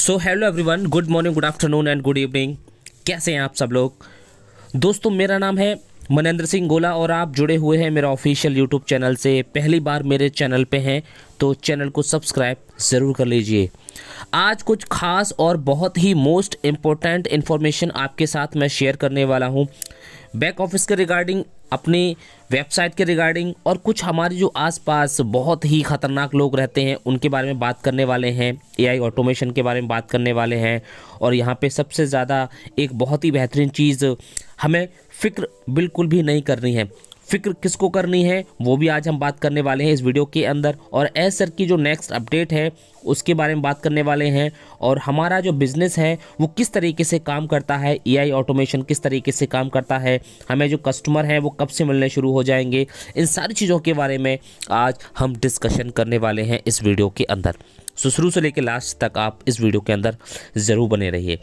so hello everyone good morning good afternoon and good evening कैसे हैं आप सब लोग दोस्तों मेरा नाम है मनेंद्र सिंह गोला और आप जुड़े हुए हैं मेरा ऑफिशियल यूट्यूब चैनल से पहली बार मेरे चैनल पे हैं तो चैनल को सब्सक्राइब ज़रूर कर लीजिए आज कुछ खास और बहुत ही मोस्ट इम्पोर्टेंट इन्फॉर्मेशन आपके साथ मैं शेयर करने वाला हूँ बैक ऑफिस के रिगार्डिंग अपनी वेबसाइट के रिगार्डिंग और कुछ हमारे जो आसपास बहुत ही ख़तरनाक लोग रहते हैं उनके बारे में बात करने वाले हैं एआई ऑटोमेशन के बारे में बात करने वाले हैं और यहाँ पे सबसे ज़्यादा एक बहुत ही बेहतरीन चीज़ हमें फ़िक्र बिल्कुल भी नहीं करनी है फिक्र किसको करनी है वो भी आज हम बात करने वाले हैं इस वीडियो के अंदर और एसर की जो नेक्स्ट अपडेट है उसके बारे में बात करने वाले हैं और हमारा जो बिज़नेस है वो किस तरीके से काम करता है एआई ऑटोमेशन किस तरीके से काम करता है हमें जो कस्टमर हैं वो कब से मिलने शुरू हो जाएंगे इन सारी चीज़ों के बारे में आज हम डिस्कशन करने वाले हैं इस वीडियो के अंदर सो शुरू से लेकर लास्ट तक आप इस वीडियो के अंदर ज़रूर बने रहिए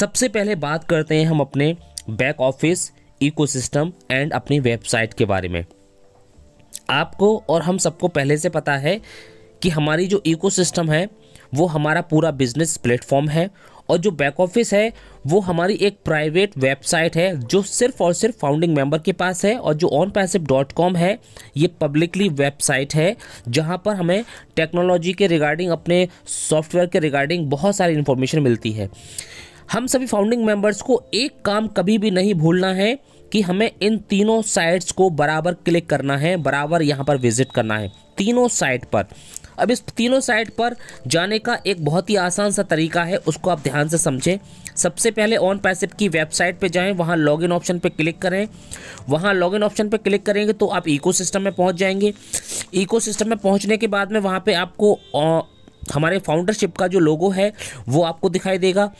सबसे पहले बात करते हैं हम अपने बैक ऑफिस इकोसिस्टम एंड अपनी वेबसाइट के बारे में आपको और हम सबको पहले से पता है कि हमारी जो इकोसिस्टम है वो हमारा पूरा बिजनेस प्लेटफॉर्म है और जो बैक ऑफिस है वो हमारी एक प्राइवेट वेबसाइट है जो सिर्फ और सिर्फ फाउंडिंग मेंबर के पास है और जो ऑन पैसिव डॉट कॉम है ये पब्लिकली वेबसाइट है जहाँ पर हमें टेक्नोलॉजी के रिगार्डिंग अपने सॉफ्टवेयर के रिगार्डिंग बहुत सारी इन्फॉर्मेशन मिलती है हम सभी फाउंडिंग मेंबर्स को एक काम कभी भी नहीं भूलना है कि हमें इन तीनों साइट्स को बराबर क्लिक करना है बराबर यहाँ पर विजिट करना है तीनों साइट पर अब इस तीनों साइट पर जाने का एक बहुत ही आसान सा तरीका है उसको आप ध्यान से समझें सबसे पहले ऑन पैसिव की वेबसाइट पे जाएं वहाँ लॉगिन ऑप्शन पे क्लिक करें वहाँ लॉगिन ऑप्शन पे क्लिक करेंगे तो आप इकोसिस्टम में पहुँच जाएंगे इकोसिस्टम में पहुँचने के बाद में वहाँ पर आपको हमारे फाउंडरशिप का जो लोगो है वो आपको दिखाई देगा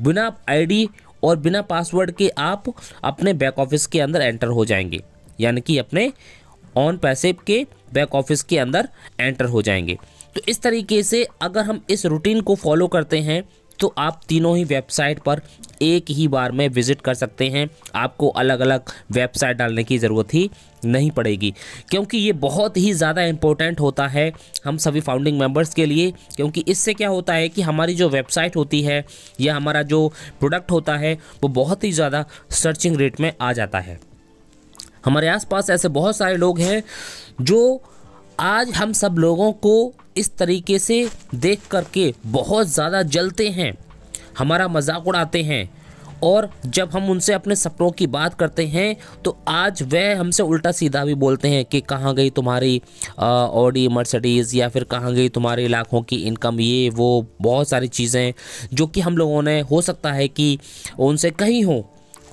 बिना आईडी और बिना पासवर्ड के आप अपने बैक ऑफिस के अंदर एंटर हो जाएंगे यानी कि अपने ऑन पैसे के बैक ऑफिस के अंदर एंटर हो जाएंगे तो इस तरीके से अगर हम इस रूटीन को फॉलो करते हैं तो आप तीनों ही वेबसाइट पर एक ही बार में विज़िट कर सकते हैं आपको अलग अलग वेबसाइट डालने की ज़रूरत ही नहीं पड़ेगी क्योंकि ये बहुत ही ज़्यादा इम्पोर्टेंट होता है हम सभी फाउंडिंग मेंबर्स के लिए क्योंकि इससे क्या होता है कि हमारी जो वेबसाइट होती है या हमारा जो प्रोडक्ट होता है वो बहुत ही ज़्यादा सर्चिंग रेट में आ जाता है हमारे आसपास ऐसे बहुत सारे लोग हैं जो आज हम सब लोगों को इस तरीके से देख करके बहुत ज़्यादा जलते हैं हमारा मजाक उड़ाते हैं और जब हम उनसे अपने सपनों की बात करते हैं तो आज वह हमसे उल्टा सीधा भी बोलते हैं कि कहाँ गई तुम्हारी ऑडी मर्सडीज़ या फिर कहाँ गई तुम्हारे लाखों की इनकम ये वो बहुत सारी चीज़ें जो कि हम लोगों ने हो सकता है कि उनसे कहीं हों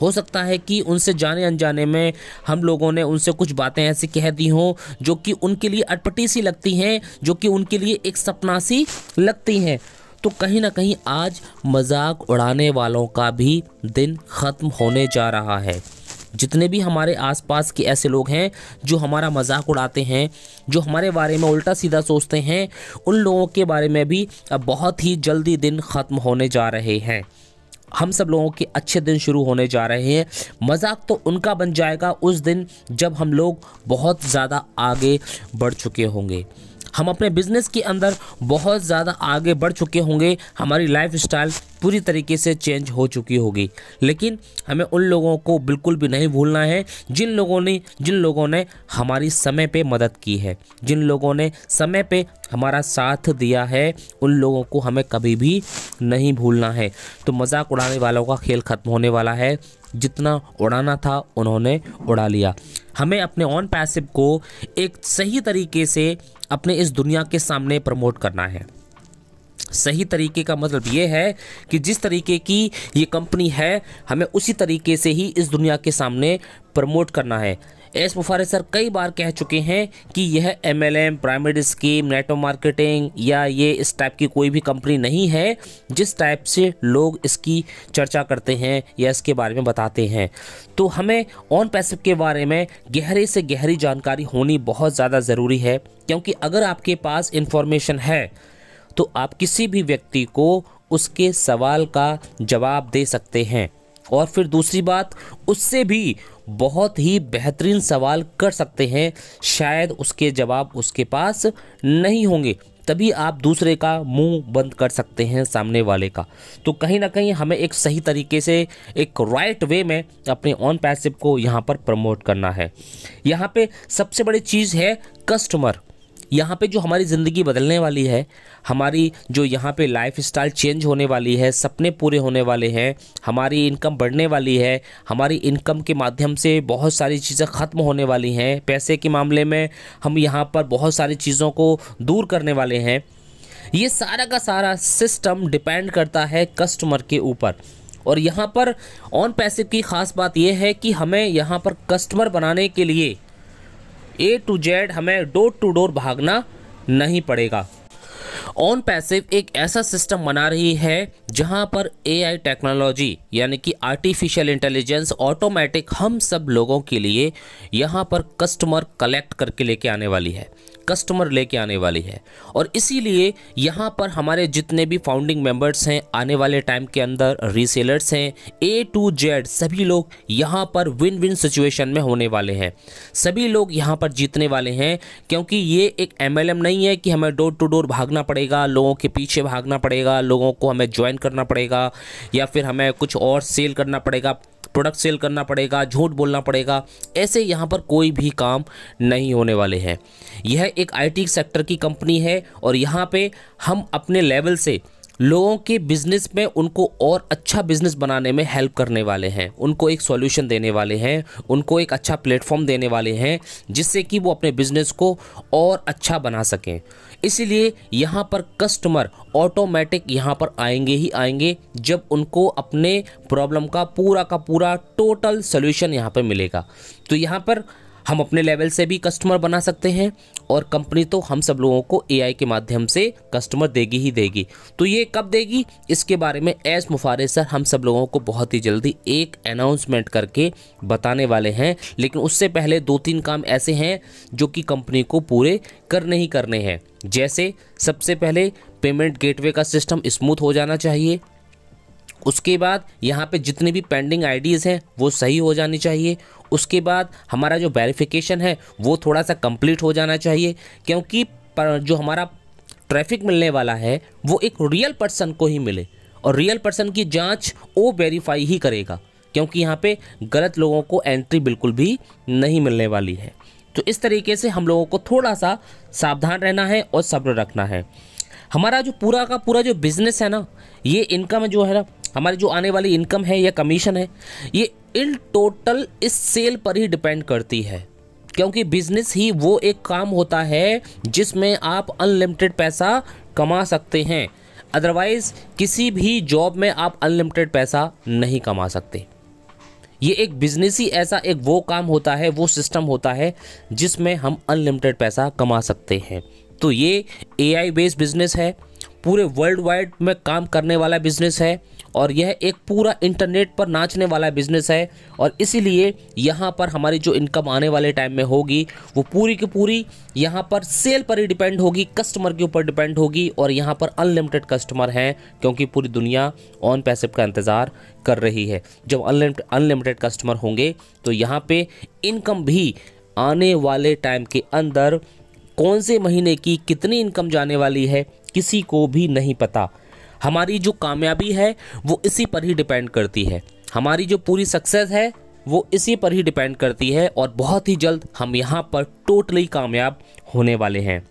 हो सकता है कि उनसे जाने अनजाने में हम लोगों ने उनसे कुछ बातें ऐसी कह दी हों जो कि उनके लिए अटपटी सी लगती हैं जो कि उनके लिए एक सपना सी लगती हैं तो कहीं ना कहीं आज मजाक उड़ाने वालों का भी दिन ख़त्म होने जा रहा है जितने भी हमारे आसपास के ऐसे लोग हैं जो हमारा मजाक उड़ाते हैं जो हमारे बारे में उल्टा सीधा सोचते हैं उन लोगों के बारे में भी अब बहुत ही जल्दी दिन ख़त्म होने जा रहे हैं हम सब लोगों के अच्छे दिन शुरू होने जा रहे हैं मजाक तो उनका बन जाएगा उस दिन जब हम लोग बहुत ज़्यादा आगे बढ़ चुके होंगे हम अपने बिजनेस के अंदर बहुत ज़्यादा आगे बढ़ चुके होंगे हमारी लाइफ स्टाइल पूरी तरीके से चेंज हो चुकी होगी लेकिन हमें उन लोगों को बिल्कुल भी नहीं भूलना है जिन लोगों ने जिन लोगों ने हमारी समय पे मदद की है जिन लोगों ने समय पे हमारा साथ दिया है उन लोगों को हमें कभी भी नहीं भूलना है तो मजाक उड़ाने वालों का खेल ख़त्म होने वाला है जितना उड़ाना था उन्होंने उड़ा लिया हमें अपने ऑन पैसिव को एक सही तरीके से अपने इस दुनिया के सामने प्रमोट करना है सही तरीके का मतलब ये है कि जिस तरीके की ये कंपनी है हमें उसी तरीके से ही इस दुनिया के सामने प्रमोट करना है एस मुफारे सर कई बार कह चुके हैं कि यह MLM pyramid scheme network marketing या ये इस टाइप की कोई भी कंपनी नहीं है जिस टाइप से लोग इसकी चर्चा करते हैं या इसके बारे में बताते हैं तो हमें ऑन पैसे के बारे में गहरे से गहरी जानकारी होनी बहुत ज़्यादा ज़रूरी है क्योंकि अगर आपके पास इन्फॉर्मेशन है तो आप किसी भी व्यक्ति को उसके सवाल का जवाब दे सकते हैं और फिर दूसरी बात उससे भी बहुत ही बेहतरीन सवाल कर सकते हैं शायद उसके जवाब उसके पास नहीं होंगे तभी आप दूसरे का मुंह बंद कर सकते हैं सामने वाले का तो कहीं ना कहीं हमें एक सही तरीके से एक राइट वे में अपने ऑन पैसिव को यहाँ पर प्रमोट करना है यहाँ पे सबसे बड़ी चीज़ है कस्टमर यहाँ पे जो हमारी ज़िंदगी बदलने वाली है हमारी जो यहाँ पे लाइफ स्टाइल चेंज होने वाली है सपने पूरे होने वाले हैं हमारी इनकम बढ़ने वाली है हमारी इनकम के माध्यम से बहुत सारी चीज़ें ख़त्म होने वाली हैं पैसे के मामले में हम यहाँ पर बहुत सारी चीज़ों को दूर करने वाले हैं ये सारा का सारा सिस्टम डिपेंड करता है कस्टमर के ऊपर और यहाँ पर ऑन पैसे की ख़ास बात यह है कि हमें यहाँ पर कस्टमर बनाने के लिए ए टू जेड हमें डोर टू डोर भागना नहीं पड़ेगा ऑन पैसिव एक ऐसा सिस्टम बना रही है जहां पर एआई टेक्नोलॉजी यानी कि आर्टिफिशियल इंटेलिजेंस ऑटोमेटिक हम सब लोगों के लिए यहां पर कस्टमर कलेक्ट करके लेके आने वाली है कस्टमर लेके आने वाली है और इसीलिए यहाँ पर हमारे जितने भी फाउंडिंग मेंबर्स हैं आने वाले टाइम के अंदर रीसेलर्स हैं ए टू जेड सभी लोग यहाँ पर विन विन सिचुएशन में होने वाले हैं सभी लोग यहाँ पर जीतने वाले हैं क्योंकि ये एक एम नहीं है कि हमें डोर टू डोर भागना पड़ेगा लोगों के पीछे भागना पड़ेगा लोगों को हमें ज्वाइन करना पड़ेगा या फिर हमें कुछ और सेल करना पड़ेगा प्रोडक्ट सेल करना पड़ेगा झूठ बोलना पड़ेगा ऐसे यहाँ पर कोई भी काम नहीं होने वाले हैं यह एक आईटी सेक्टर की कंपनी है और यहाँ पे हम अपने लेवल से लोगों के बिज़नेस में उनको और अच्छा बिज़नेस बनाने में हेल्प करने वाले हैं उनको एक सॉल्यूशन देने वाले हैं उनको एक अच्छा प्लेटफॉर्म देने वाले हैं जिससे कि वो अपने बिज़नेस को और अच्छा बना सकें इसलिए यहाँ पर कस्टमर ऑटोमेटिक यहाँ पर आएंगे ही आएंगे जब उनको अपने प्रॉब्लम का पूरा का पूरा टोटल सोल्यूशन यहाँ पर मिलेगा तो यहाँ पर हम अपने लेवल से भी कस्टमर बना सकते हैं और कंपनी तो हम सब लोगों को एआई के माध्यम से कस्टमर देगी ही देगी तो ये कब देगी इसके बारे में एस मुफारे सर हम सब लोगों को बहुत ही जल्दी एक अनाउंसमेंट करके बताने वाले हैं लेकिन उससे पहले दो तीन काम ऐसे हैं जो कि कंपनी को पूरे करने ही करने हैं जैसे सबसे पहले पेमेंट गेटवे का सिस्टम स्मूथ हो जाना चाहिए उसके बाद यहाँ पे जितने भी पेंडिंग आईडीज़ हैं वो सही हो जानी चाहिए उसके बाद हमारा जो वेरिफिकेशन है वो थोड़ा सा कंप्लीट हो जाना चाहिए क्योंकि जो हमारा ट्रैफिक मिलने वाला है वो एक रियल पर्सन को ही मिले और रियल पर्सन की जांच वो वेरीफाई ही करेगा क्योंकि यहाँ पे गलत लोगों को एंट्री बिल्कुल भी नहीं मिलने वाली है तो इस तरीके से हम लोगों को थोड़ा सा सावधान रहना है और सब्र रखना है हमारा जो पूरा का पूरा जो बिज़नेस है ना ये इनकम जो है ना हमारी जो आने वाली इनकम है या कमीशन है ये इन टोटल इस सेल पर ही डिपेंड करती है क्योंकि बिजनेस ही वो एक काम होता है जिसमें आप अनलिमिटेड पैसा कमा सकते हैं अदरवाइज़ किसी भी जॉब में आप अनलिमिटेड पैसा नहीं कमा सकते ये एक बिजनेस ही ऐसा एक वो काम होता है वो सिस्टम होता है जिसमें हम अनलिमिटेड पैसा कमा सकते हैं तो ये एआई बेस्ड बिजनेस है पूरे वर्ल्ड वाइड में काम करने वाला बिजनेस है और यह एक पूरा इंटरनेट पर नाचने वाला बिजनेस है और इसीलिए यहाँ पर हमारी जो इनकम आने वाले टाइम में होगी वो पूरी की पूरी यहाँ पर सेल पर ही डिपेंड होगी कस्टमर के ऊपर डिपेंड होगी और यहाँ पर अनलिमिटेड कस्टमर हैं क्योंकि पूरी दुनिया ऑन पैसिव का इंतज़ार कर रही है जब अनलिमिटेड कस्टमर होंगे तो यहाँ पर इनकम भी आने वाले टाइम के अंदर कौन से महीने की कितनी इनकम जाने वाली है किसी को भी नहीं पता हमारी जो कामयाबी है वो इसी पर ही डिपेंड करती है हमारी जो पूरी सक्सेस है वो इसी पर ही डिपेंड करती है और बहुत ही जल्द हम यहाँ पर टोटली कामयाब होने वाले हैं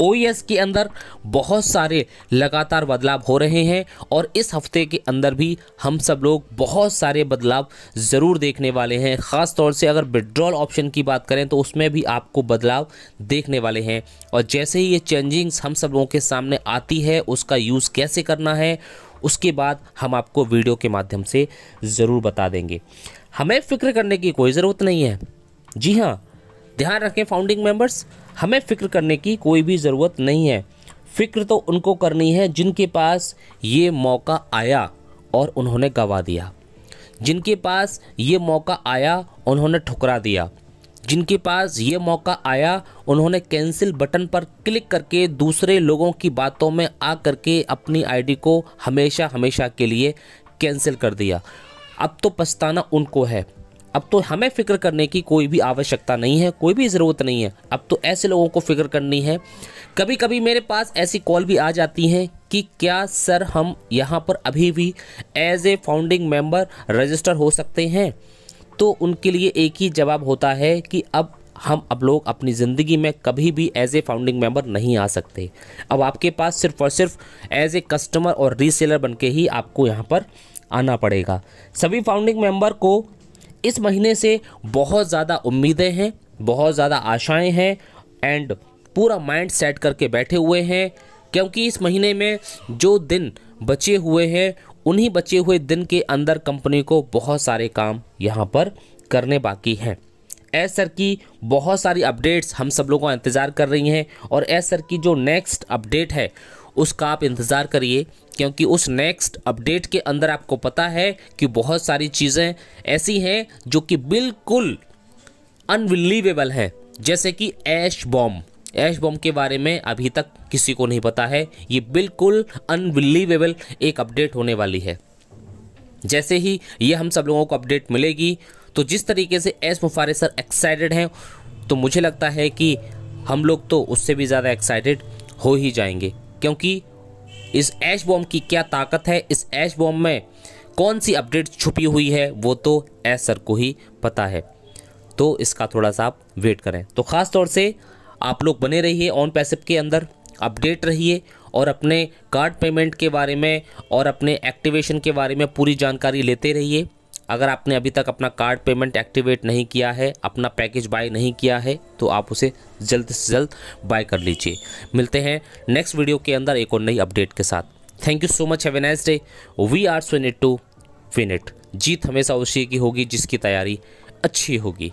ओ e के अंदर बहुत सारे लगातार बदलाव हो रहे हैं और इस हफ्ते के अंदर भी हम सब लोग बहुत सारे बदलाव ज़रूर देखने वाले हैं ख़ास तौर से अगर विड्रॉल ऑप्शन की बात करें तो उसमें भी आपको बदलाव देखने वाले हैं और जैसे ही ये चेंजिंग्स हम सब लोगों के सामने आती है उसका यूज़ कैसे करना है उसके बाद हम आपको वीडियो के माध्यम से ज़रूर बता देंगे हमें फ़िक्र करने की कोई ज़रूरत नहीं है जी हाँ ध्यान रखें फाउंडिंग मेम्बर्स हमें फ़िक्र करने की कोई भी ज़रूरत नहीं है फ़िक्र तो उनको करनी है जिनके पास ये मौका आया और उन्होंने गंवा दिया जिनके पास ये मौका आया उन्होंने ठुकरा दिया जिनके पास ये मौका आया उन्होंने कैंसिल बटन पर क्लिक करके दूसरे लोगों की बातों में आ करके अपनी आईडी को हमेशा हमेशा के लिए कैंसिल कर दिया अब तो पछताना उनको है अब तो हमें फिक्र करने की कोई भी आवश्यकता नहीं है कोई भी ज़रूरत नहीं है अब तो ऐसे लोगों को फिक्र करनी है कभी कभी मेरे पास ऐसी कॉल भी आ जाती है कि क्या सर हम यहाँ पर अभी भी as a founding member register हो सकते हैं तो उनके लिए एक ही जवाब होता है कि अब हम अब लोग अपनी ज़िंदगी में कभी भी एज ए फाउंडिंग मेंबर नहीं आ सकते अब आपके पास सिर्फ और सिर्फ एज ए कस्टमर और रीसेलर बन के ही आपको यहाँ पर आना पड़ेगा सभी फाउंडिंग मेंबर को इस महीने से बहुत ज़्यादा उम्मीदें हैं बहुत ज़्यादा आशाएं हैं एंड पूरा माइंड सेट करके बैठे हुए हैं क्योंकि इस महीने में जो दिन बचे हुए हैं उन्हीं बचे हुए दिन के अंदर कंपनी को बहुत सारे काम यहाँ पर करने बाकी हैं एस सर की बहुत सारी अपडेट्स हम सब लोगों का इंतज़ार कर रही हैं और एस सर की जो नेक्स्ट अपडेट है उसका आप इंतज़ार करिए क्योंकि उस नेक्स्ट अपडेट के अंदर आपको पता है कि बहुत सारी चीज़ें ऐसी हैं जो कि बिल्कुल अनबिलीवेबल हैं जैसे कि ऐश बॉम ऐश बॉम के बारे में अभी तक किसी को नहीं पता है ये बिल्कुल अनबिलीवेबल एक अपडेट होने वाली है जैसे ही ये हम सब लोगों को अपडेट मिलेगी तो जिस तरीके से एस मुफारे सर एक्साइटेड हैं तो मुझे लगता है कि हम लोग तो उससे भी ज़्यादा एक्साइटेड हो ही जाएंगे क्योंकि इस एश बॉम्ब की क्या ताकत है इस एश बॉम्ब में कौन सी अपडेट छुपी हुई है वो तो ऐश सर को ही पता है तो इसका थोड़ा सा आप वेट करें तो ख़ास तौर से आप लोग बने रहिए ऑन पैसिव के अंदर अपडेट रहिए और अपने कार्ड पेमेंट के बारे में और अपने एक्टिवेशन के बारे में पूरी जानकारी लेते रहिए अगर आपने अभी तक अपना कार्ड पेमेंट एक्टिवेट नहीं किया है अपना पैकेज बाय नहीं किया है तो आप उसे जल्द से जल्द बाय कर लीजिए मिलते हैं नेक्स्ट वीडियो के अंदर एक और नई अपडेट के साथ thank you so much have a nice day we are so net to win जीत हमेशा उसी की होगी जिसकी तैयारी अच्छी होगी